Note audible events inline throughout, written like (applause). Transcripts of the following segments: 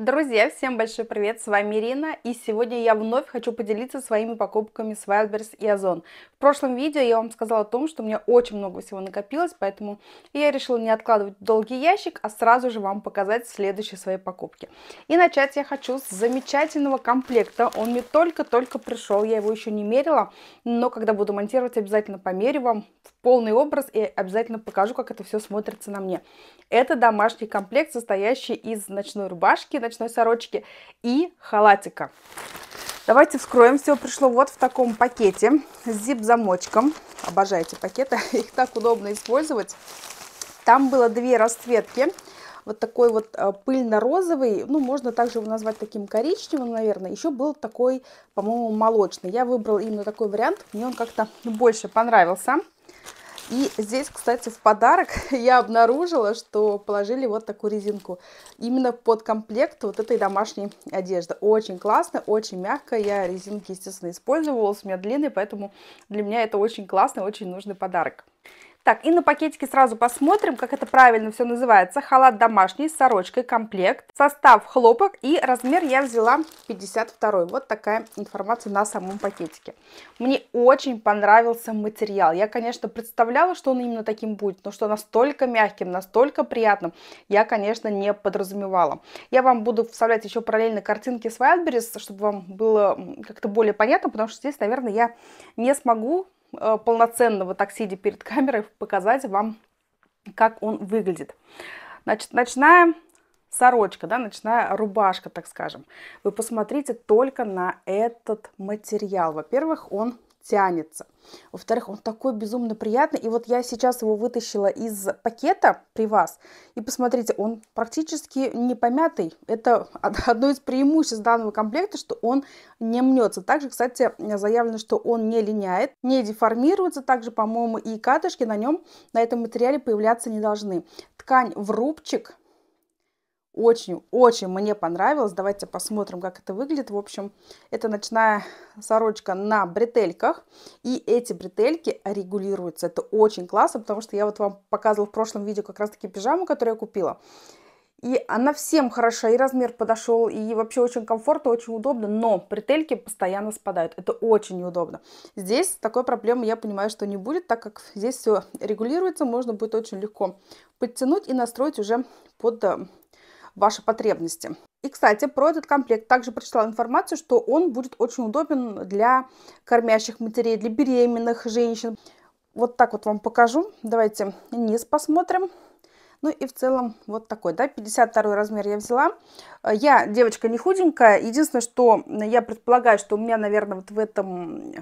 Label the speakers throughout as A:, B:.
A: Друзья, всем большой привет, с вами Ирина, и сегодня я вновь хочу поделиться своими покупками с Wildberries и Озон. В прошлом видео я вам сказала о том, что у меня очень много всего накопилось, поэтому я решила не откладывать долгий ящик, а сразу же вам показать следующие свои покупки. И начать я хочу с замечательного комплекта, он мне только-только пришел, я его еще не мерила, но когда буду монтировать, обязательно померю вам в полный образ и обязательно покажу, как это все смотрится на мне. Это домашний комплект, состоящий из ночной рубашки, ночной сорочки и халатика. Давайте вскроем. Все пришло вот в таком пакете с зип-замочком. Обожаю эти пакеты, (laughs) их так удобно использовать. Там было две расцветки. Вот такой вот э, пыльно-розовый, ну, можно также его назвать таким коричневым, наверное. Еще был такой, по-моему, молочный. Я выбрала именно такой вариант, мне он как-то больше понравился. И здесь, кстати, в подарок (laughs) я обнаружила, что положили вот такую резинку. Именно под комплект вот этой домашней одежды. Очень классно, очень мягко. Я резинки, естественно, использовала. у меня длинные, поэтому для меня это очень классный, очень нужный подарок. Так, и на пакетике сразу посмотрим, как это правильно все называется. Халат домашний с сорочкой, комплект, состав хлопок и размер я взяла 52. Вот такая информация на самом пакетике. Мне очень понравился материал. Я, конечно, представляла, что он именно таким будет, но что настолько мягким, настолько приятным, я, конечно, не подразумевала. Я вам буду вставлять еще параллельно картинки с Wildberries, чтобы вам было как-то более понятно, потому что здесь, наверное, я не смогу Э, полноценного так сидя перед камерой (laughs) показать вам, как он выглядит. Значит, ночная сорочка, да, ночная рубашка, так скажем. Вы посмотрите только на этот материал. Во-первых, он тянется. Во-вторых, он такой безумно приятный. И вот я сейчас его вытащила из пакета при вас. И посмотрите, он практически не помятый. Это (laughs) одно из преимуществ данного комплекта, что он не мнется. Также, кстати, заявлено, что он не линяет, не деформируется. Также, по-моему, и катышки на нем, на этом материале появляться не должны. Ткань в рубчик, очень-очень мне понравилось. Давайте посмотрим, как это выглядит. В общем, это ночная сорочка на бретельках. И эти бретельки регулируются. Это очень классно, потому что я вот вам показывала в прошлом видео как раз-таки пижаму, которую я купила. И она всем хороша, и размер подошел, и вообще очень комфортно, очень удобно, но бретельки постоянно спадают. Это очень неудобно. Здесь такой проблемы, я понимаю, что не будет, так как здесь все регулируется, можно будет очень легко подтянуть и настроить уже под э, ваши потребности. И, кстати, про этот комплект также прочитала информацию, что он будет очень удобен для кормящих матерей, для беременных женщин. Вот так вот вам покажу. Давайте низ посмотрим. Ну и в целом вот такой, да, 52 размер я взяла. Я девочка не худенькая, единственное, что я предполагаю, что у меня, наверное, вот в этом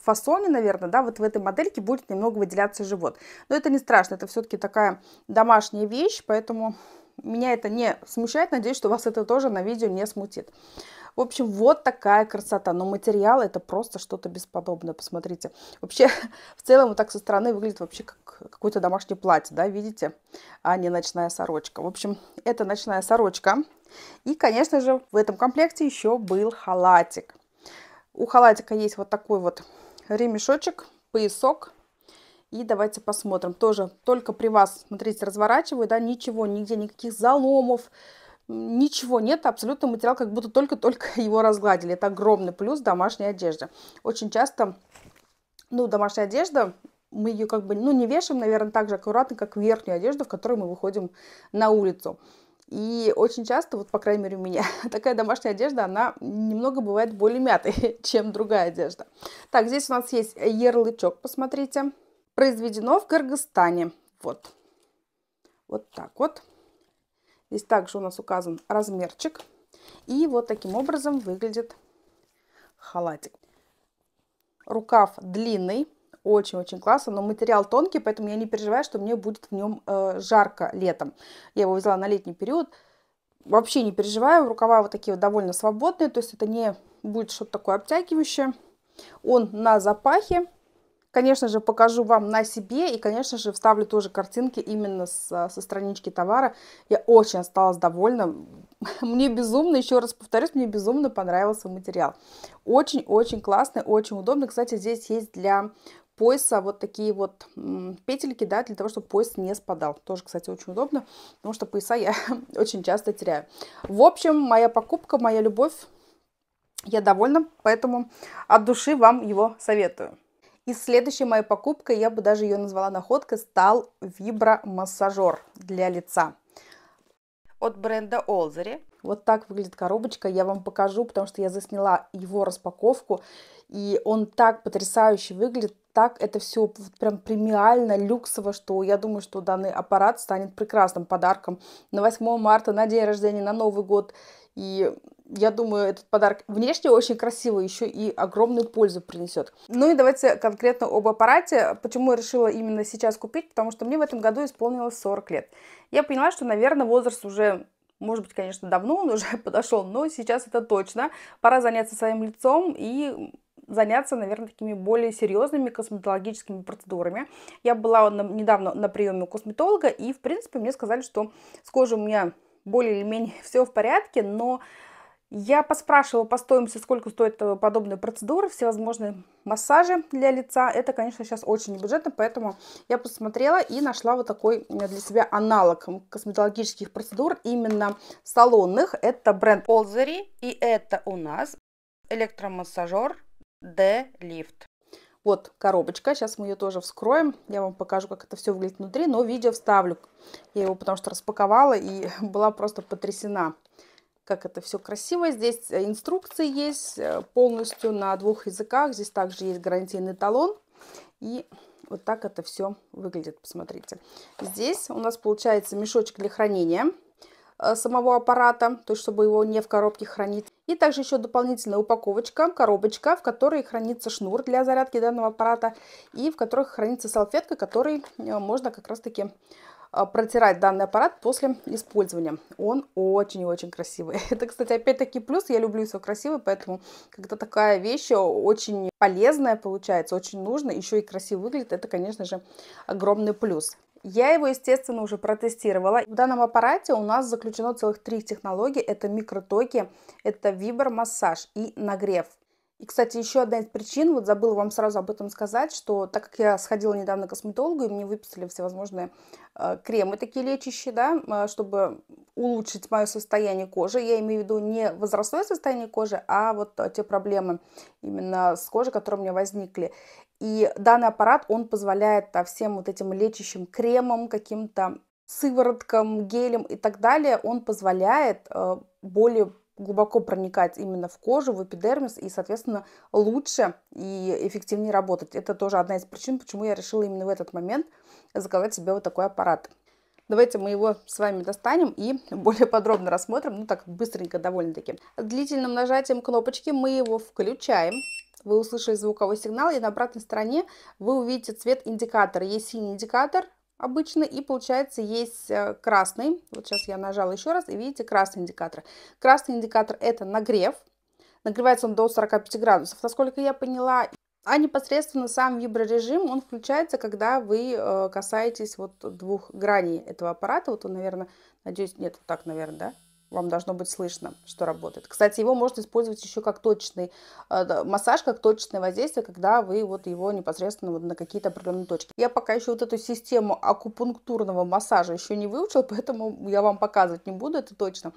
A: фасоне, наверное, да, вот в этой модельке будет немного выделяться живот. Но это не страшно, это все-таки такая домашняя вещь, поэтому меня это не смущает, надеюсь, что вас это тоже на видео не смутит. В общем, вот такая красота. Но материал это просто что-то бесподобное, посмотрите. Вообще, (laughs) в целом, вот так со стороны выглядит вообще как какое-то домашнее платье, да, видите? А не ночная сорочка. В общем, это ночная сорочка. И, конечно же, в этом комплекте еще был халатик. У халатика есть вот такой вот ремешочек, поясок и давайте посмотрим. Тоже только при вас, смотрите, разворачиваю, да, ничего, нигде никаких заломов, ничего нет, абсолютно материал, как будто только-только (laughs) его разгладили. Это огромный плюс домашней одежды. Очень часто, ну, домашняя одежда, мы ее как бы, ну, не вешаем, наверное, так же аккуратно, как верхнюю одежду, в которой мы выходим на улицу. И очень часто, вот по крайней мере у меня, (laughs) такая домашняя одежда, она немного бывает более мятой, (laughs) чем другая одежда. Так, здесь у нас есть ярлычок, посмотрите произведено в Кыргызстане. Вот. Вот так вот. Здесь также у нас указан размерчик. И вот таким образом выглядит халатик. Рукав длинный, очень-очень классно, но материал тонкий, поэтому я не переживаю, что мне будет в нем э, жарко летом. Я его взяла на летний период, вообще не переживаю, рукава вот такие вот довольно свободные, то есть это не будет что-то такое обтягивающее. Он на запахе, Конечно же, покажу вам на себе и, конечно же, вставлю тоже картинки именно с, а, со странички товара. Я очень осталась довольна. (laughs) Мне безумно, еще раз повторюсь, мне безумно понравился материал. Очень-очень классный, очень удобный. Кстати, здесь есть для пояса вот такие вот петельки, да, для того, чтобы пояс не спадал. Тоже, кстати, очень удобно, потому что пояса я (laughs) очень часто теряю. В общем, моя покупка, моя любовь, я довольна, поэтому от души вам его советую. И следующей моей покупкой, я бы даже ее назвала находкой, стал вибромассажер для лица от бренда Олзери. Вот так выглядит коробочка, я вам покажу, потому что я засняла его распаковку, и он так потрясающе выглядит, так это все прям премиально, люксово, что я думаю, что данный аппарат станет прекрасным подарком на 8 марта, на день рождения, на Новый год, и я думаю, этот подарок внешне очень красивый, еще и огромную пользу принесет. Ну и давайте конкретно об аппарате. Почему я решила именно сейчас купить? Потому что мне в этом году исполнилось 40 лет. Я поняла, что, наверное, возраст уже может быть, конечно, давно он уже (laughs) подошел, но сейчас это точно. Пора заняться своим лицом и заняться, наверное, такими более серьезными косметологическими процедурами. Я была недавно на приеме у косметолога, и, в принципе, мне сказали, что с кожей у меня более или менее (laughs) все в порядке, но я поспрашивала по стоимости, сколько стоит э, подобные процедуры, всевозможные массажи для лица. Это, конечно, сейчас очень небюджетно, поэтому я посмотрела и нашла вот такой для себя аналог косметологических процедур, именно салонных. Это бренд Олзери, и это у нас электромассажер D-Lift. Вот коробочка, сейчас мы ее тоже вскроем. Я вам покажу, как это все выглядит внутри, но видео вставлю. Я его потому что распаковала и (laughs) была просто потрясена как это все красиво. Здесь э, инструкции есть э, полностью на двух языках. Здесь также есть гарантийный талон. И вот так это все выглядит, посмотрите. Здесь у нас получается мешочек для хранения э, самого аппарата, то есть чтобы его не в коробке хранить. И также еще дополнительная упаковочка, коробочка, в которой хранится шнур для зарядки данного аппарата и в которой хранится салфетка, которой можно как раз таки а, протирать данный аппарат после использования. Он очень и очень красивый. (laughs) Это, кстати, опять-таки плюс. Я люблю все красивое, поэтому когда такая вещь очень полезная получается, очень нужно, еще и красиво выглядит, это, конечно же, огромный плюс. Я его, естественно, уже протестировала. В данном аппарате у нас заключено целых три технологии. Это микротоки, это вибромассаж и нагрев. И, кстати, еще одна из причин, вот забыла вам сразу об этом сказать, что так как я сходила недавно к косметологу, и мне выписали всевозможные э, кремы такие лечащие, да, э, чтобы улучшить мое состояние кожи. Я имею в виду не возрастное состояние кожи, а вот э, те проблемы именно с кожей, которые у меня возникли. И данный аппарат, он позволяет всем вот этим лечащим кремам, каким-то сывороткам, гелям и так далее, он позволяет э, более глубоко проникать именно в кожу, в эпидермис и, соответственно, лучше и эффективнее работать. Это тоже одна из причин, почему я решила именно в этот момент заказать себе вот такой аппарат. Давайте мы его с вами достанем и (laughs) более подробно рассмотрим, ну так быстренько довольно-таки. Длительным нажатием кнопочки мы его включаем. Вы услышали звуковой сигнал, и на обратной стороне вы увидите цвет индикатора. Есть синий индикатор, обычно. И получается есть э, красный. Вот сейчас я нажала еще раз, и видите красный индикатор. Красный индикатор это нагрев. Нагревается он до 45 градусов, насколько я поняла. А непосредственно сам виброрежим, он включается, когда вы э, касаетесь вот двух граней этого аппарата. Вот он, наверное, надеюсь, нет, вот так, наверное, да? вам должно быть слышно, что работает. Кстати, его можно использовать еще как точный э, массаж, как точечное воздействие, когда вы вот его непосредственно вот на какие-то определенные точки. Я пока еще вот эту систему акупунктурного массажа еще не выучила, (laughs) поэтому я вам показывать не буду, это точно.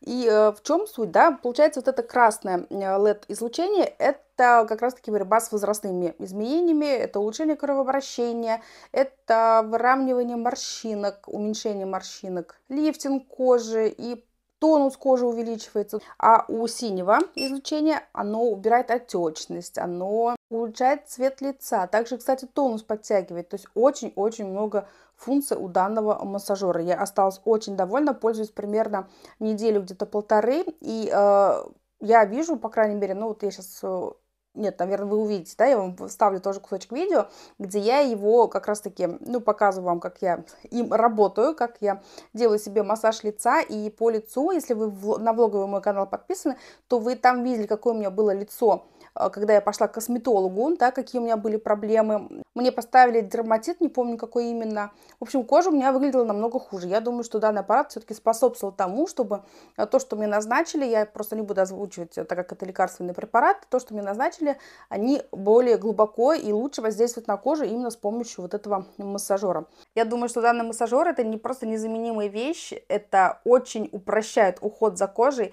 A: И э, в чем суть, да? Получается, вот это красное LED-излучение, э, это как раз-таки борьба с возрастными изменениями, это улучшение кровообращения, это выравнивание морщинок, уменьшение морщинок, лифтинг кожи и тонус кожи увеличивается. А у синего излучения оно убирает отечность, оно улучшает цвет лица. Также, кстати, тонус подтягивает. То есть очень-очень много функций у данного массажера. Я осталась очень довольна, пользуюсь примерно неделю, где-то полторы. И э, я вижу, по крайней мере, ну вот я сейчас э, нет, наверное, вы увидите, да, я вам вставлю тоже кусочек видео, где я его как раз-таки, ну, показываю вам, как я им работаю, как я делаю себе массаж лица и по лицу, если вы на влоговый мой канал подписаны, то вы там видели, какое у меня было лицо Э, когда я пошла к косметологу, да, какие у меня были проблемы. Мне поставили дерматит, не помню, какой именно. В общем, кожа у меня выглядела намного хуже. Я думаю, что данный аппарат все-таки способствовал тому, чтобы э, то, что мне назначили, я просто не буду озвучивать, э, так как это лекарственный препарат, то, что мне назначили, они более глубоко и лучше воздействуют на кожу именно с помощью вот этого массажера. Я думаю, что данный массажер это не просто незаменимая вещь, это очень упрощает уход за кожей,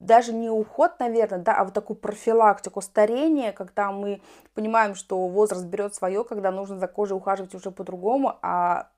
A: даже не уход, наверное, да, а вот такую профилактику старения, когда мы понимаем, что возраст берет свое, когда нужно за кожей ухаживать уже по-другому, а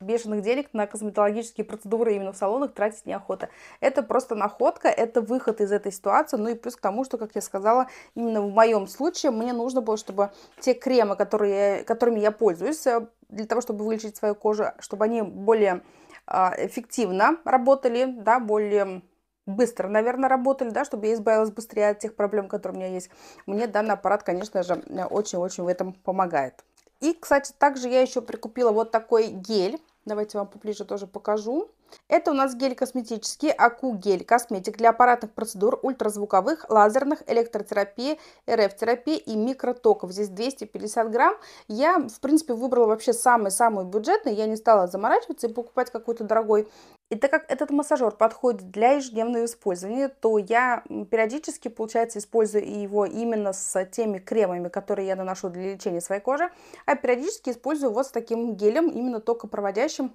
A: бешеных денег на косметологические процедуры именно в салонах тратить неохота. Это просто находка, это выход из этой ситуации, ну и плюс к тому, что, как я сказала, именно в моем случае мне нужно было, чтобы те кремы, которые, которыми я пользуюсь э, для того, чтобы вылечить свою кожу, чтобы они более а, эффективно работали, да, более быстро, наверное, работали, да, чтобы я избавилась быстрее от тех проблем, которые у меня есть. Мне данный аппарат, конечно же, очень-очень в этом помогает. И, кстати, также я еще прикупила вот такой гель. Давайте вам поближе тоже покажу. Это у нас гель косметический, АКУ-гель, косметик для аппаратных процедур, ультразвуковых, лазерных, электротерапии, РФ-терапии и микротоков. Здесь 250 грамм. Я, в принципе, выбрала вообще самый-самый бюджетный. Я не стала заморачиваться и покупать какой-то дорогой и так как этот массажер подходит для ежедневного использования, то я периодически, получается, использую его именно с теми кремами, которые я наношу для лечения своей кожи, а периодически использую вот с таким гелем, именно только проводящим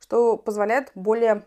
A: что позволяет более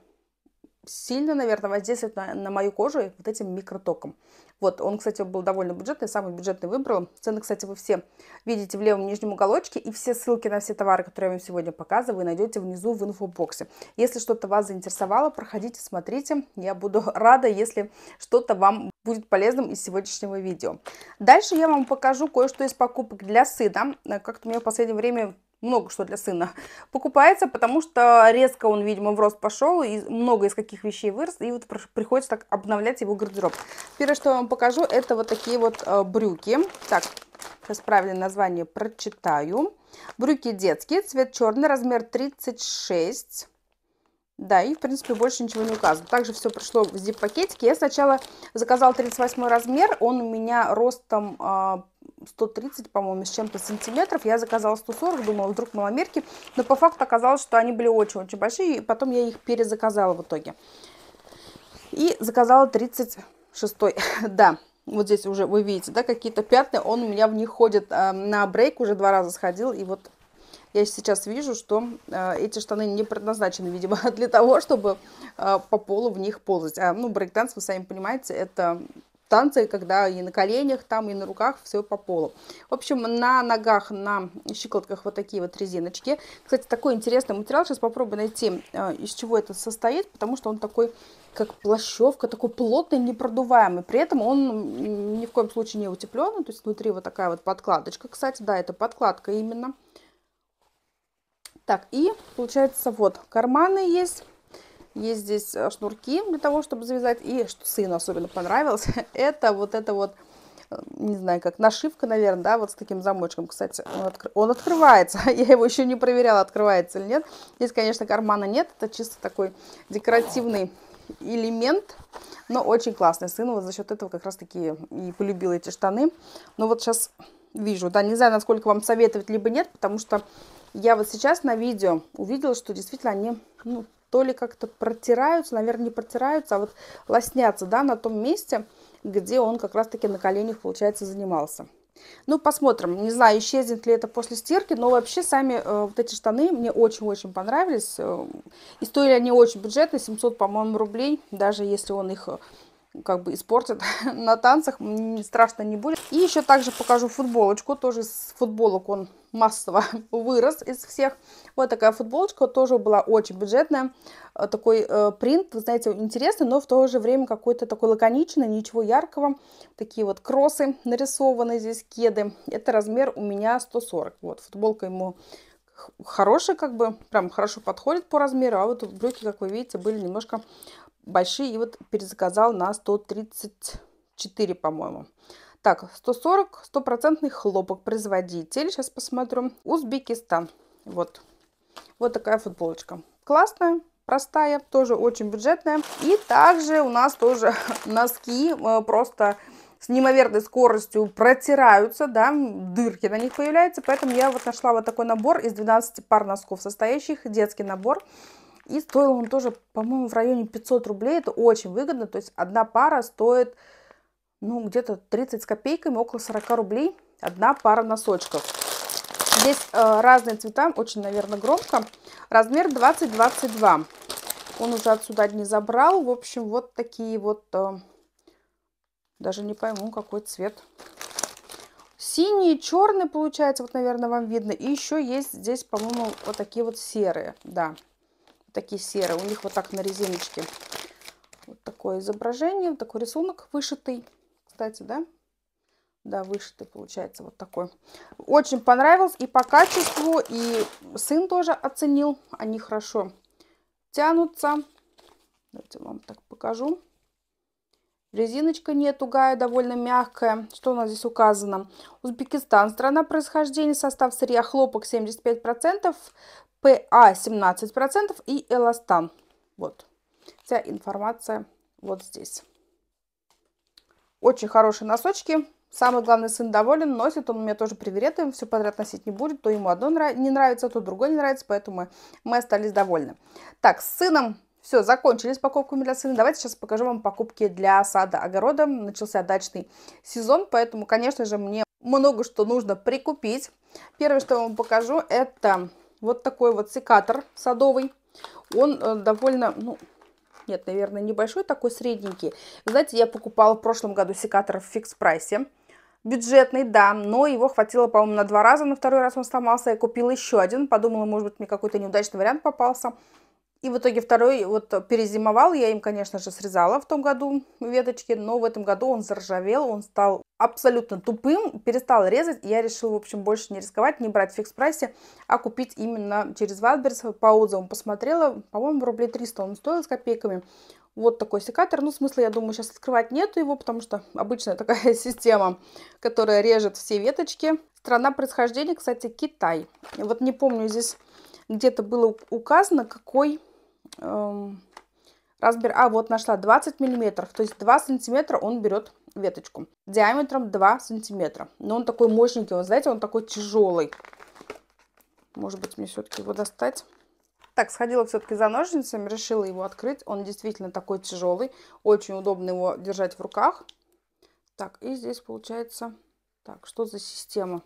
A: сильно, наверное, воздействовать на, на мою кожу вот этим микротоком. Вот, он, кстати, был довольно бюджетный, самый бюджетный выбрал. Цены, кстати, вы все видите в левом нижнем уголочке, и все ссылки на все товары, которые я вам сегодня показываю, вы найдете внизу в инфобоксе. Если что-то вас заинтересовало, проходите, смотрите, я буду (laughs) рада, если что-то вам будет полезным из сегодняшнего видео. Дальше я вам покажу кое-что из покупок для сына. Как-то у меня в последнее время много что для сына (laughs) покупается, потому что резко он, видимо, в рост пошел, и много из каких вещей вырос, и вот приходится так обновлять его гардероб. Первое, что я вам покажу, это вот такие вот э, брюки. Так, сейчас правильное название прочитаю. Брюки детские, цвет черный, размер 36 да, и, в принципе, больше ничего не указано. Также все пришло в зип-пакетике. Я сначала заказала 38 размер. Он у меня ростом 130, а, по-моему, с чем-то сантиметров. Я заказала 140, думала, вдруг маломерки. Но по факту оказалось, что они были очень-очень большие. И потом я их перезаказала в итоге. И заказала 36. (laughs) да, вот здесь уже вы видите, да, какие-то пятна. Он у меня в них ходит. А, на брейк уже два раза сходил. И вот я сейчас вижу, что э, эти штаны не предназначены, видимо, (laughs) для того, чтобы э, по полу в них ползать. А, ну, брейкданс, вы сами понимаете, это танцы, когда и на коленях, там и на руках, все по полу. В общем, на ногах, на щиколотках вот такие вот резиночки. Кстати, такой интересный материал, сейчас попробую найти, э, из чего это состоит, потому что он такой, как плащевка, такой плотный, непродуваемый. При этом он ни в коем случае не утепленный, то есть внутри вот такая вот подкладочка. Кстати, да, это подкладка именно. Так, и получается вот карманы есть. Есть здесь э, шнурки для того, чтобы завязать. И что сыну особенно понравилось, (laughs) это вот это вот, э, не знаю как, нашивка, наверное, да, вот с таким замочком. Кстати, он, откр... он открывается. (laughs) Я его еще не проверяла, открывается или нет. Здесь, конечно, кармана нет. Это чисто такой декоративный элемент, но очень классный. Сын вот за счет этого как раз-таки и полюбил эти штаны. Но ну вот сейчас вижу, да, не знаю, насколько вам советовать, либо нет, потому что я вот сейчас на видео увидела, что действительно они ну, то ли как-то протираются, наверное, не протираются, а вот лоснятся, да, на том месте, где он как раз-таки на коленях, получается, занимался. Ну, посмотрим. Не знаю, исчезнет ли это после стирки, но вообще сами э, вот эти штаны мне очень-очень понравились. Э, и стоили они очень бюджетно, 700, по-моему, рублей, даже если он их э, как бы испортят (laughs) на танцах, страшно не будет. И еще также покажу футболочку, тоже с футболок он массово (laughs) вырос из всех. Вот такая футболочка, тоже была очень бюджетная, э, такой э, принт, вы знаете, интересный, но в то же время какой-то такой лаконичный, ничего яркого. Такие вот кроссы нарисованы здесь, кеды. Это размер у меня 140, вот футболка ему хороший, как бы, прям хорошо подходит по размеру, а вот брюки, как вы видите, были немножко большие. И вот перезаказал на 134, по-моему. Так, 140, стопроцентный хлопок, производитель. Сейчас посмотрю. Узбекистан. Вот. Вот такая футболочка. Классная, простая, тоже очень бюджетная. И также у нас тоже (laughs) носки э, просто с неимоверной скоростью протираются, да, дырки на них появляются. Поэтому я вот нашла вот такой набор из 12 пар носков состоящих, детский набор. И стоил он тоже, по-моему, в районе 500 рублей. Это очень выгодно. То есть одна пара стоит, ну, где-то 30 с копейками, около 40 рублей. Одна пара носочков. Здесь э, разные цвета, очень, наверное, громко. Размер 20-22. Он уже отсюда не забрал. В общем, вот такие вот... Э, даже не пойму, какой цвет. Синий, черный получается. Вот, наверное, вам видно. И еще есть здесь, по-моему, вот такие вот серые. Да такие серые. У них вот так на резиночке вот такое изображение, такой рисунок вышитый, кстати, да? Да, вышитый получается вот такой. Очень понравилось и по качеству, и сын тоже оценил. Они хорошо тянутся. Давайте вам так покажу. Резиночка не тугая, довольно мягкая. Что у нас здесь указано? Узбекистан, страна происхождения, состав сырья хлопок 75%, ПА 17% и эластан. Вот. Вся информация вот здесь. Очень хорошие носочки. Самый главный сын доволен, носит, он у меня тоже привередуем, все подряд носить не будет, то ему одно не нравится, то другое не нравится, поэтому мы остались довольны. Так, с сыном все, закончили закончились покупками для сына. Давайте сейчас покажу вам покупки для сада огорода. Начался дачный сезон, поэтому, конечно же, мне много что нужно прикупить. Первое, что я вам покажу, это вот такой вот секатор садовый. Он э, довольно, ну, нет, наверное, небольшой, такой средненький. Знаете, я покупала в прошлом году секатор в фикс прайсе. Бюджетный, да, но его хватило, по-моему, на два раза. На второй раз он сломался, я купила еще один. Подумала, может быть, мне какой-то неудачный вариант попался. И в итоге второй вот перезимовал, я им, конечно же, срезала в том году веточки, но в этом году он заржавел, он стал абсолютно тупым, перестала резать, и я решила, в общем, больше не рисковать, не брать в фикс-прайсе, а купить именно через Wildberries, по отзывам посмотрела, по-моему, рублей 300 он стоил с копейками, вот такой секатор, ну, смысла, я думаю, сейчас открывать нету его, потому что обычная такая (laughs) система, которая режет все веточки. Страна происхождения, кстати, Китай. Вот не помню, здесь где-то было указано, какой... Эм, Разбер... А, вот нашла 20 миллиметров, то есть 2 сантиметра он берет веточку диаметром 2 сантиметра. Но он такой мощненький, он, знаете, он такой тяжелый. Может быть, мне все-таки его достать. Так, сходила все-таки за ножницами, решила его открыть. Он действительно такой тяжелый. Очень удобно его держать в руках. Так, и здесь получается... Так, что за система?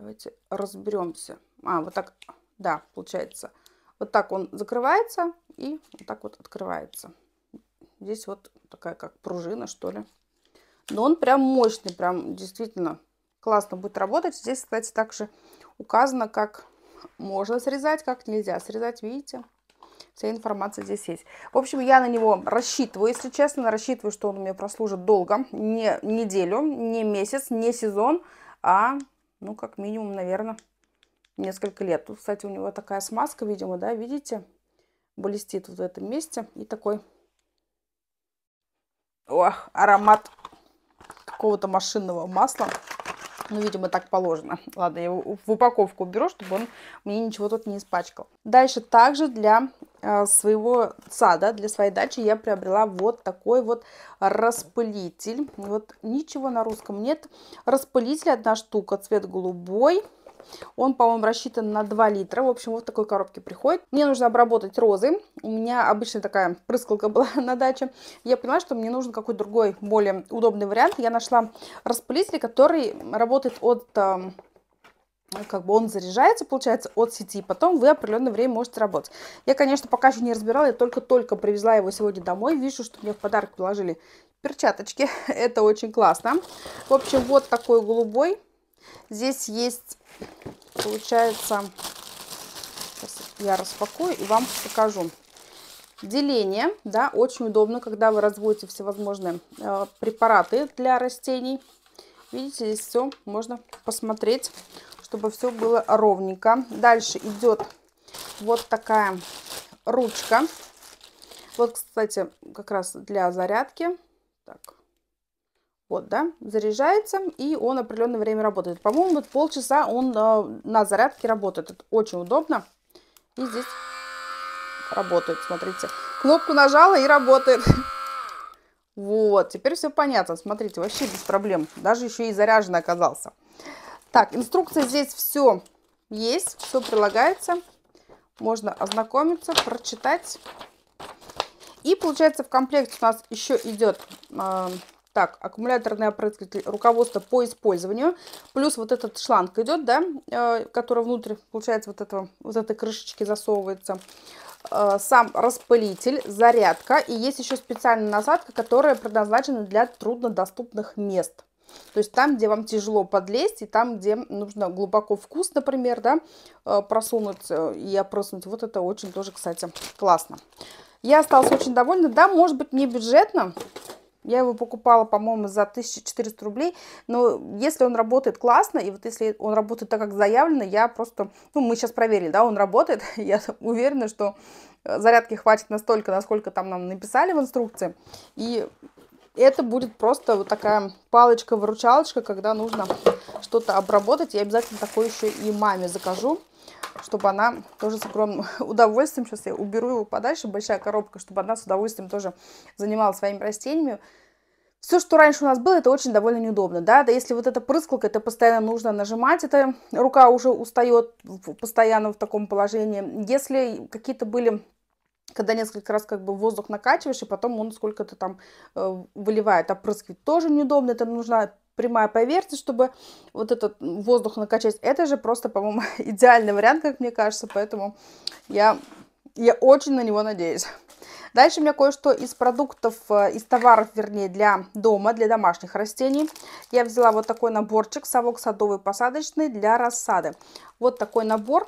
A: Давайте разберемся. А, вот так, да, получается. Вот так он закрывается и вот так вот открывается. Здесь вот такая как пружина, что ли. Но он прям мощный, прям действительно классно будет работать. Здесь, кстати, также указано, как можно срезать, как нельзя срезать, видите? Вся информация здесь есть. В общем, я на него рассчитываю, если честно, рассчитываю, что он у меня прослужит долго. Не неделю, не месяц, не сезон, а, ну, как минимум, наверное, несколько лет. Тут, кстати, у него такая смазка, видимо, да, видите? Блестит вот в этом месте. И такой, ох, аромат какого-то машинного масла. Ну, видимо, так положено. Ладно, я его в упаковку уберу, чтобы он мне ничего тут не испачкал. Дальше также для э, своего сада, для своей дачи я приобрела вот такой вот распылитель. Вот ничего на русском нет. Распылитель одна штука, цвет голубой. Он, по-моему, рассчитан на 2 литра. В общем, вот в такой коробке приходит. Мне нужно обработать розы. У меня обычная такая прыскалка (laughs) была на даче. Я поняла, что мне нужен какой-то другой, более удобный вариант. Я нашла распылитель, который работает от эм, как бы он заряжается, получается, от сети, потом вы определенное время можете работать. Я, конечно, пока еще не разбирала, я только-только привезла его сегодня домой, вижу, что мне в подарок положили перчаточки, (laughs) это очень классно. В общем, вот такой голубой, здесь есть Получается, я распакую и вам покажу. Деление, да, очень удобно, когда вы разводите всевозможные э, препараты для растений. Видите, здесь все можно посмотреть, чтобы все было ровненько. Дальше идет вот такая ручка. Вот, кстати, как раз для зарядки. Так, вот, да, заряжается, и он определенное время работает. По-моему, вот полчаса он э, на зарядке работает. Это очень удобно. И здесь работает, смотрите. Кнопку нажала и работает. (laughs) Вот, теперь все понятно. Смотрите, вообще без проблем. Даже еще и заряжен оказался. Так, инструкция здесь все есть, все прилагается. Можно ознакомиться, прочитать. И получается в комплекте у нас еще идет э, так, аккумуляторный опрыскиватель, руководство по использованию. Плюс вот этот шланг идет, да, э, который внутрь, получается, вот, этого, вот этой крышечки засовывается. Э, сам распылитель, зарядка. И есть еще специальная насадка, которая предназначена для труднодоступных мест. То есть там, где вам тяжело подлезть, и там, где нужно глубоко вкус, например, да, э, просунуть э, и опрыснуть. Вот это очень тоже, кстати, классно. Я осталась очень довольна. Да, может быть, не бюджетно, я его покупала, по-моему, за 1400 рублей, но если он работает классно, и вот если он работает так, как заявлено, я просто, ну, мы сейчас проверили, да, он работает, (laughs) я уверена, что э, зарядки хватит настолько, насколько там нам написали в инструкции, и это будет просто вот такая палочка-выручалочка, когда нужно что-то обработать, я обязательно такой еще и маме закажу, чтобы она тоже с огромным (laughs) удовольствием, сейчас я уберу его подальше, большая коробка, чтобы она с удовольствием тоже занималась своими растениями. Все, что раньше у нас было, это очень довольно неудобно, да, да если вот эта прыскалка, это постоянно нужно нажимать, эта рука уже устает постоянно в таком положении. Если какие-то были когда несколько раз как бы воздух накачиваешь, и потом он сколько-то там э, выливает, опрыскивает. А тоже неудобно, это нужно прямая поверхность, чтобы вот этот воздух накачать. Это же просто, по-моему, (laughs) идеальный вариант, как мне кажется, поэтому я, я очень на него надеюсь. Дальше у меня кое-что из продуктов, э, из товаров, вернее, для дома, для домашних растений. Я взяла вот такой наборчик, совок садовый посадочный для рассады. Вот такой набор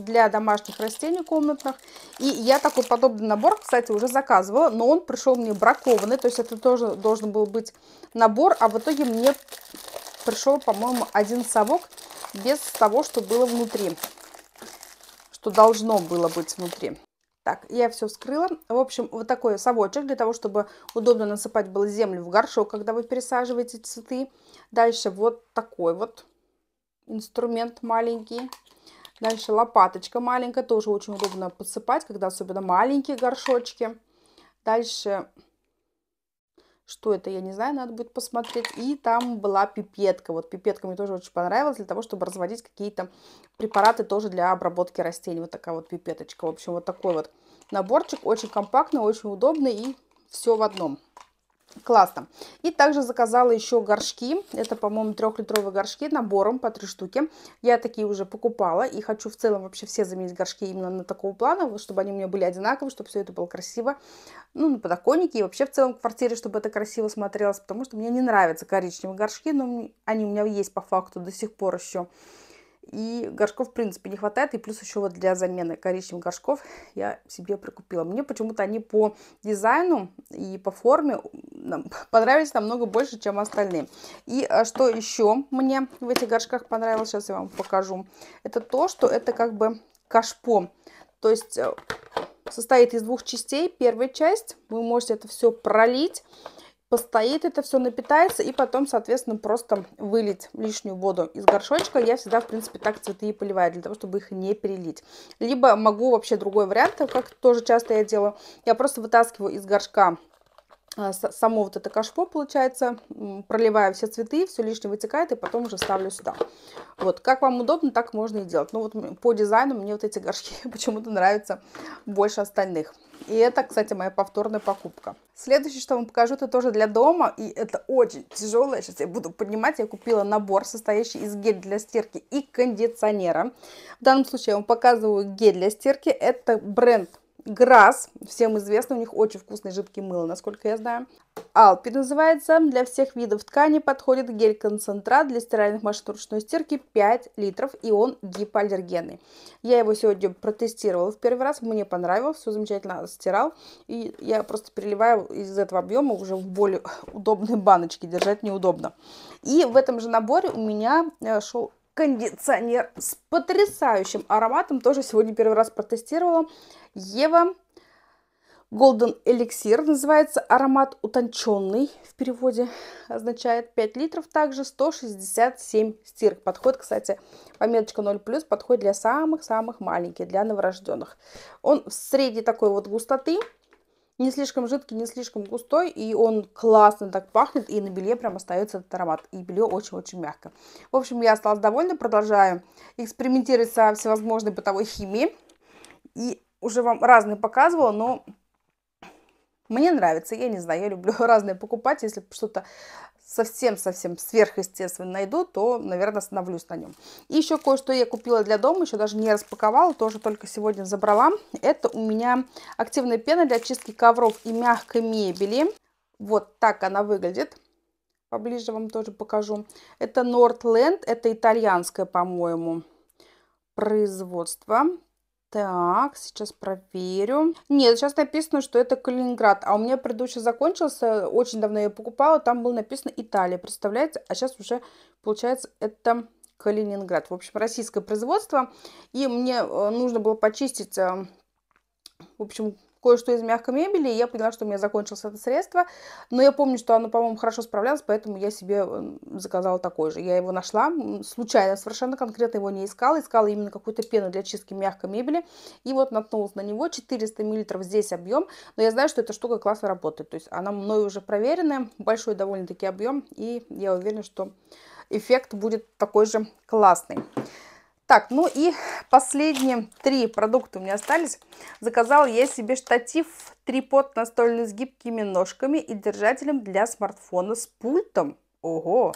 A: для домашних растений комнатных. И я такой подобный набор, кстати, уже заказывала, но он пришел мне бракованный, то есть это тоже должен был быть набор, а в итоге мне пришел, по-моему, один совок без того, что было внутри, что должно было быть внутри. Так, я все вскрыла. В общем, вот такой совочек для того, чтобы удобно насыпать было землю в горшок, когда вы пересаживаете цветы. Дальше вот такой вот инструмент маленький. Дальше лопаточка маленькая, тоже очень удобно подсыпать, когда особенно маленькие горшочки. Дальше, что это, я не знаю, надо будет посмотреть. И там была пипетка. Вот пипетка мне тоже очень понравилась для того, чтобы разводить какие-то препараты тоже для обработки растений. Вот такая вот пипеточка. В общем, вот такой вот наборчик. Очень компактный, очень удобный и все в одном. Классно. И также заказала еще горшки. Это, по-моему, трехлитровые горшки набором по три штуки. Я такие уже покупала и хочу в целом вообще все заменить горшки именно на такого плана, чтобы они у меня были одинаковые, чтобы все это было красиво. Ну, на подоконнике и вообще в целом в квартире, чтобы это красиво смотрелось, потому что мне не нравятся коричневые горшки, но они у меня есть по факту до сих пор еще. И горшков, в принципе, не хватает. И плюс еще вот для замены коричневых горшков я себе прикупила. Мне почему-то они по дизайну и по форме (laughs) понравились намного больше, чем остальные. И а, что еще мне в этих горшках понравилось, сейчас я вам покажу. Это то, что это как бы кашпо. То есть э, состоит из двух частей. Первая часть, вы можете это все пролить постоит это все, напитается, и потом, соответственно, просто вылить лишнюю воду из горшочка. Я всегда, в принципе, так цветы и поливаю, для того, чтобы их не перелить. Либо могу вообще другой вариант, как тоже часто я делаю, я просто вытаскиваю из горшка а, само вот это кашпо получается, проливаю все цветы, все лишнее вытекает, и потом уже ставлю сюда. Вот, как вам удобно, так можно и делать. Ну вот по дизайну мне вот эти горшки (laughs) почему-то нравятся больше остальных. И это, кстати, моя повторная покупка. Следующее, что вам покажу, это тоже для дома. И это очень тяжелое. Сейчас я буду поднимать. Я купила набор, состоящий из гель для стирки и кондиционера. В данном случае я вам показываю гель для стирки. Это бренд Грасс, всем известно, у них очень вкусные жидкие мыло, насколько я знаю. Алпи называется. Для всех видов ткани подходит гель-концентрат для стиральных машин ручной стирки 5 литров, и он гипоаллергенный. Я его сегодня протестировала в первый раз, мне понравилось, все замечательно стирал. И я просто переливаю из этого объема уже в более (laughs) удобные баночки, держать неудобно. И в этом же наборе у меня э, шел кондиционер с потрясающим ароматом. Тоже сегодня первый раз протестировала. Ева Golden Elixir. Называется аромат утонченный. В переводе означает 5 литров. Также 167 стирок. Подход, кстати, пометочка 0+, подходит для самых-самых маленьких, для новорожденных. Он в средней такой вот густоты. Не слишком жидкий, не слишком густой, и он классно так пахнет, и на белье прям остается этот аромат, и белье очень-очень мягко. В общем, я осталась довольна, продолжаю экспериментировать со всевозможной бытовой химией, и уже вам разные показывала, но мне нравится, я не знаю, я люблю (laughs) разные покупать, если что-то совсем-совсем сверхъестественно найду, то, наверное, остановлюсь на нем. И еще кое-что я купила для дома, еще даже не распаковала, тоже только сегодня забрала. Это у меня активная пена для очистки ковров и мягкой мебели. Вот так она выглядит. Поближе вам тоже покажу. Это Nordland, это итальянское, по-моему, производство. Так, сейчас проверю. Нет, сейчас написано, что это Калининград. А у меня предыдущий закончился, очень давно я покупала, там было написано Италия, представляете? А сейчас уже, получается, это Калининград. В общем, российское производство. И мне э, нужно было почистить, э, в общем, кое-что из мягкой мебели, и я поняла, что у меня закончилось это средство. Но я помню, что оно, по-моему, хорошо справлялось, поэтому я себе э, заказала такой же. Я его нашла случайно, совершенно конкретно его не искала. Искала именно какую-то пену для чистки мягкой мебели. И вот наткнулась на него. 400 мл здесь объем. Но я знаю, что эта штука классно работает. То есть она мной уже проверенная. Большой довольно-таки объем. И я уверена, что эффект будет такой же классный. Так, ну и последние три продукта у меня остались. Заказала я себе штатив трипод настольный с гибкими ножками и держателем для смартфона с пультом. Ого!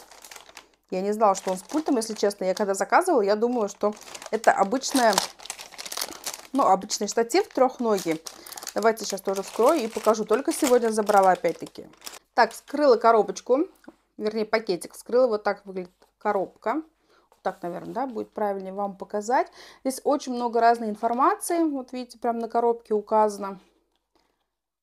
A: Я не знала, что он с пультом, если честно. Я когда заказывала, я думала, что это обычная, ну, обычный штатив трехногий. Давайте сейчас тоже вскрою и покажу. Только сегодня забрала опять-таки. Так, вскрыла коробочку, вернее пакетик. Вскрыла, вот так выглядит коробка так, наверное, да, будет правильнее вам показать. Здесь очень много разной информации, вот видите, прям на коробке указано.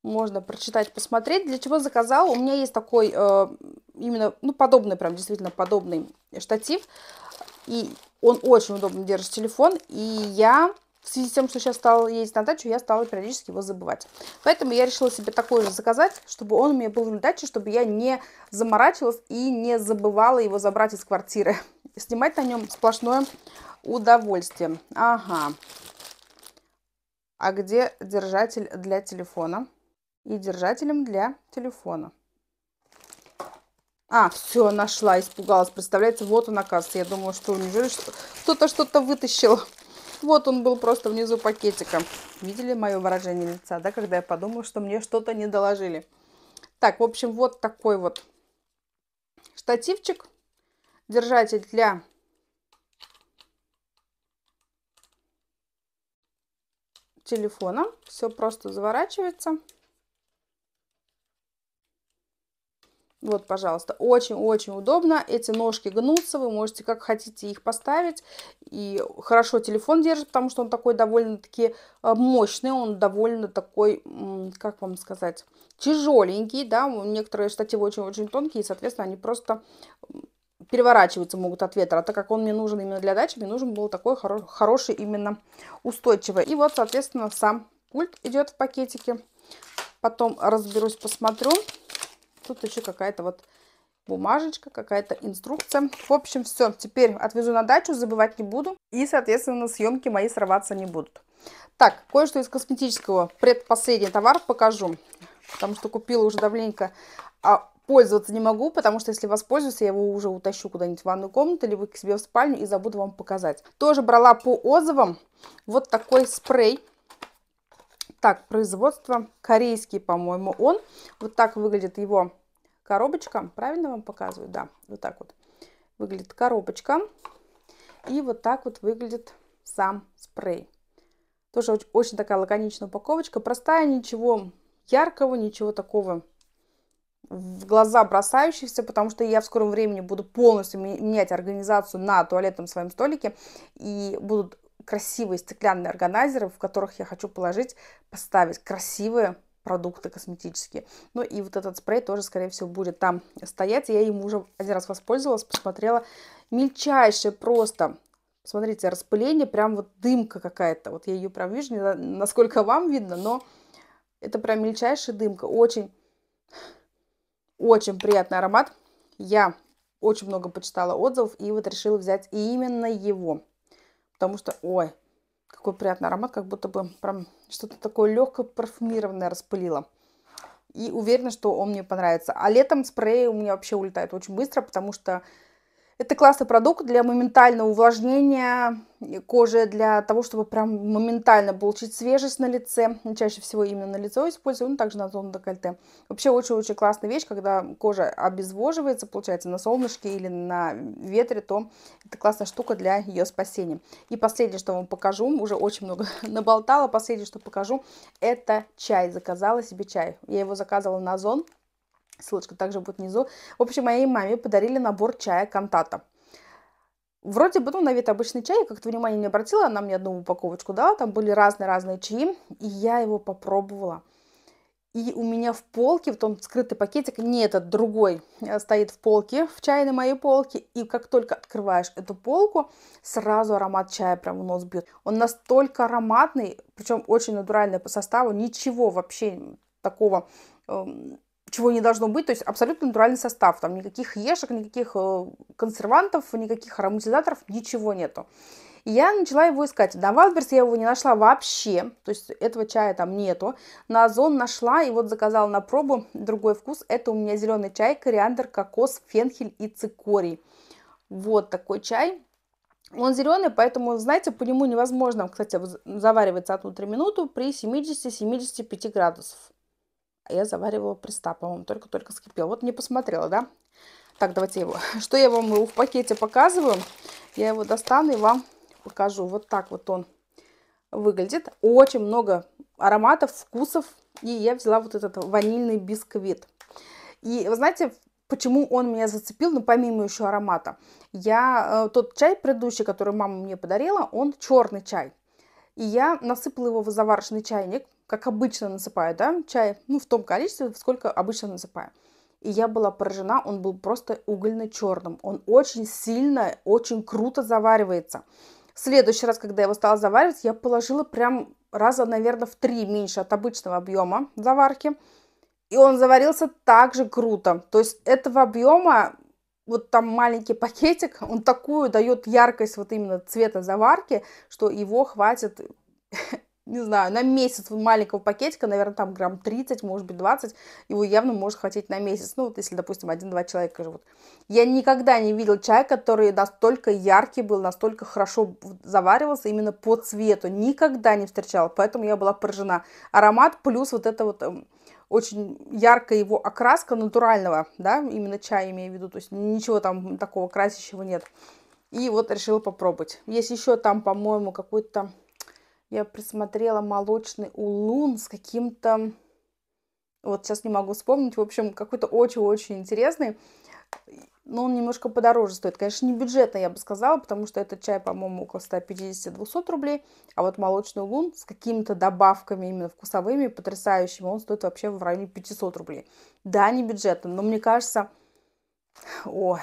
A: Можно прочитать, посмотреть. Для чего заказал? У меня есть такой, э, именно, ну, подобный, прям действительно подобный штатив. И он очень удобно держит телефон. И я связи с тем, что сейчас стал ездить на дачу, я стала периодически его забывать. Поэтому я решила себе такой же заказать, чтобы он у меня был на даче, чтобы я не заморачивалась и не забывала его забрать из квартиры. (laughs) Снимать на нем сплошное удовольствие. Ага. А где держатель для телефона? И держателем для телефона. А, все, нашла, испугалась. Представляете, вот он оказывается. Я думала, что неужели кто-то что-то вытащил. Вот он был просто внизу пакетика. Видели мое выражение лица, да, когда я подумала, что мне что-то не доложили. Так, в общем, вот такой вот штативчик. Держатель для телефона. Все просто заворачивается. Вот, пожалуйста, очень-очень удобно. Эти ножки гнутся, вы можете как хотите их поставить. И хорошо телефон держит, потому что он такой довольно-таки э, мощный, он довольно такой, как вам сказать, тяжеленький, да. Некоторые штативы очень-очень тонкие, и, соответственно, они просто переворачиваться могут от ветра. А так как он мне нужен именно для дачи, мне нужен был такой хоро хороший, именно устойчивый. И вот, соответственно, сам пульт идет в пакетике. Потом разберусь, посмотрю. Тут еще какая-то вот бумажечка, какая-то инструкция. В общем, все, теперь отвезу на дачу, забывать не буду. И, соответственно, съемки мои срываться не будут. Так, кое-что из косметического. Предпоследний товар покажу, потому что купила уже давненько, а пользоваться не могу, потому что если воспользуюсь, я его уже утащу куда-нибудь в ванную комнату, либо к себе в спальню и забуду вам показать. Тоже брала по отзывам вот такой спрей так, производство корейский, по-моему, он. Вот так выглядит его коробочка. Правильно вам показываю? Да, вот так вот выглядит коробочка. И вот так вот выглядит сам спрей. Тоже очень, очень такая лаконичная упаковочка. Простая, ничего яркого, ничего такого в глаза бросающихся, потому что я в скором времени буду полностью менять организацию на туалетном своем столике и будут красивые стеклянные органайзеры, в которых я хочу положить, поставить красивые продукты косметические. Ну и вот этот спрей тоже, скорее всего, будет там стоять. Я ему уже один раз воспользовалась, посмотрела. Мельчайшее просто Смотрите, распыление, прям вот дымка какая-то. Вот я ее прям вижу, не знаю, насколько вам видно, но это прям мельчайшая дымка. Очень, очень приятный аромат. Я очень много почитала отзывов и вот решила взять именно его. Потому что, ой, какой приятный аромат, как будто бы прям что-то такое легкое парфюмированное распылила. И уверена, что он мне понравится. А летом спреи у меня вообще улетают очень быстро, потому что это классный продукт для моментального увлажнения кожи, для того, чтобы прям моментально получить свежесть на лице. Чаще всего именно на лицо использую, но ну, также на зону декольте. Вообще очень-очень классная вещь, когда кожа обезвоживается, получается, на солнышке или на ветре, то это классная штука для ее спасения. И последнее, что вам покажу, уже очень много (laughs) наболтала, последнее, что покажу, это чай. Заказала себе чай. Я его заказывала на Озон. Ссылочка также будет внизу. В общем, моей маме подарили набор чая кантата. Вроде бы, ну, на вид обычный чай, я как-то внимания не обратила, она мне одну упаковочку дала, там были разные-разные чаи, и я его попробовала. И у меня в полке, в том скрытый пакетик, не этот, другой, э, стоит в полке, в чайной моей полке. И как только открываешь эту полку, сразу аромат чая прям в нос бьет. Он настолько ароматный, причем очень натуральный по составу, ничего вообще такого эм, чего не должно быть, то есть абсолютно натуральный состав, там никаких ешек, никаких э, консервантов, никаких ароматизаторов, ничего нету. И я начала его искать. На Валберс я его не нашла вообще, то есть этого чая там нету. На Озон нашла и вот заказала на пробу другой вкус. Это у меня зеленый чай, кориандр, кокос, фенхель и цикорий. Вот такой чай. Он зеленый, поэтому, знаете, по нему невозможно, кстати, завариваться одну 3 минуту при 70-75 градусов. А я заваривала пристапом, он только-только скипел. Вот не посмотрела, да? Так, давайте его. (laughs) Что я вам его в пакете показываю? Я его достану и вам покажу. Вот так вот он выглядит. Очень много ароматов, вкусов. И я взяла вот этот ванильный бисквит. И вы знаете, почему он меня зацепил, ну, помимо еще аромата. Я, э, тот чай предыдущий, который мама мне подарила, он черный чай. И я насыпала его в заварочный чайник, как обычно насыпаю, да, чай, ну, в том количестве, сколько обычно насыпаю. И я была поражена, он был просто угольно-черным. Он очень сильно, очень круто заваривается. В следующий раз, когда я его стала заваривать, я положила прям раза, наверное, в три меньше от обычного объема заварки. И он заварился так же круто. То есть этого объема вот там маленький пакетик, (laughs) он такую дает яркость вот именно цвета заварки, что его хватит, (laughs) не знаю, на месяц маленького пакетика, наверное, там грамм 30, может быть, 20, его явно может хватить на месяц. Ну, вот если, допустим, один-два человека живут. Я никогда не видел чай, который настолько яркий был, настолько хорошо заваривался именно по цвету. Никогда не встречала, поэтому я была поражена. Аромат плюс вот это вот эм, очень яркая его окраска натурального, да, именно чая имею в виду, то есть ничего там такого красящего нет. И вот решила попробовать. Есть еще там, по-моему, какой-то, я присмотрела молочный улун с каким-то, вот сейчас не могу вспомнить, в общем, какой-то очень-очень интересный но он немножко подороже стоит. Конечно, не бюджетно, я бы сказала, потому что этот чай, по-моему, около 150-200 рублей, а вот молочный лун с какими-то добавками именно вкусовыми, потрясающими, он стоит вообще в районе 500 рублей. Да, не бюджетно, но мне кажется, ой,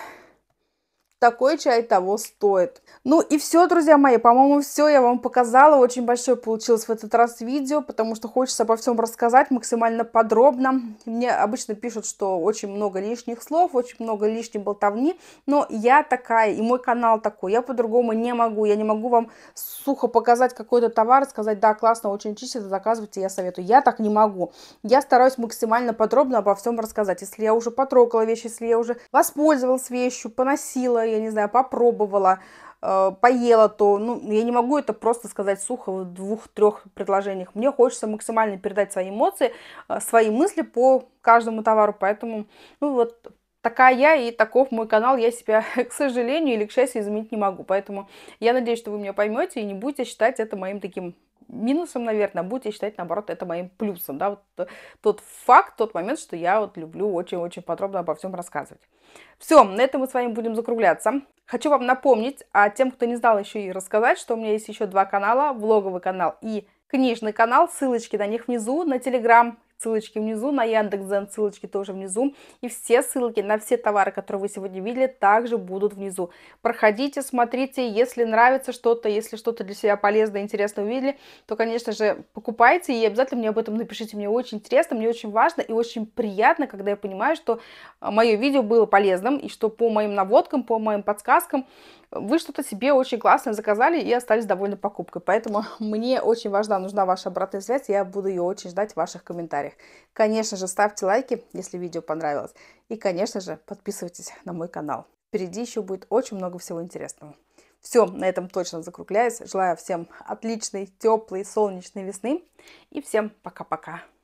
A: такой чай того стоит. Ну и все, друзья мои, по-моему, все я вам показала. Очень большое получилось в этот раз видео, потому что хочется обо всем рассказать максимально подробно. Мне обычно пишут, что очень много лишних слов, очень много лишней болтовни, но я такая, и мой канал такой, я по-другому не могу. Я не могу вам сухо показать какой-то товар, сказать, да, классно, очень чисто, заказывайте, я советую. Я так не могу. Я стараюсь максимально подробно обо всем рассказать. Если я уже потрогала вещь, если я уже воспользовалась вещью, поносила ее, я не знаю, попробовала, э, поела, то ну, я не могу это просто сказать сухо в двух-трех предложениях. Мне хочется максимально передать свои эмоции, э, свои мысли по каждому товару. Поэтому, ну вот, такая я и таков мой канал, я себя, (laughs) к сожалению или к счастью, изменить не могу. Поэтому я надеюсь, что вы меня поймете и не будете считать это моим таким минусом, наверное, будете считать, наоборот, это моим плюсом, да, вот тот факт, тот момент, что я вот люблю очень-очень подробно обо всем рассказывать. Все, на этом мы с вами будем закругляться. Хочу вам напомнить, а тем, кто не знал еще и рассказать, что у меня есть еще два канала, влоговый канал и книжный канал, ссылочки на них внизу, на телеграм ссылочки внизу, на Яндекс.Дзен ссылочки тоже внизу. И все ссылки на все товары, которые вы сегодня видели, также будут внизу. Проходите, смотрите, если нравится что-то, если что-то для себя полезное, интересное увидели, то, конечно же, покупайте и обязательно мне об этом напишите. Мне очень интересно, мне очень важно и очень приятно, когда я понимаю, что а, мое видео было полезным и что по моим наводкам, по моим подсказкам вы что-то себе очень классное заказали и остались довольны покупкой. Поэтому (laughs) мне очень важна, нужна ваша обратная связь. Я буду ее очень ждать в ваших комментариях. Конечно же, ставьте лайки, если видео понравилось. И, конечно же, подписывайтесь на мой канал. Впереди еще будет очень много всего интересного. Все, на этом точно закругляюсь. Желаю всем отличной, теплой, солнечной весны. И всем пока-пока.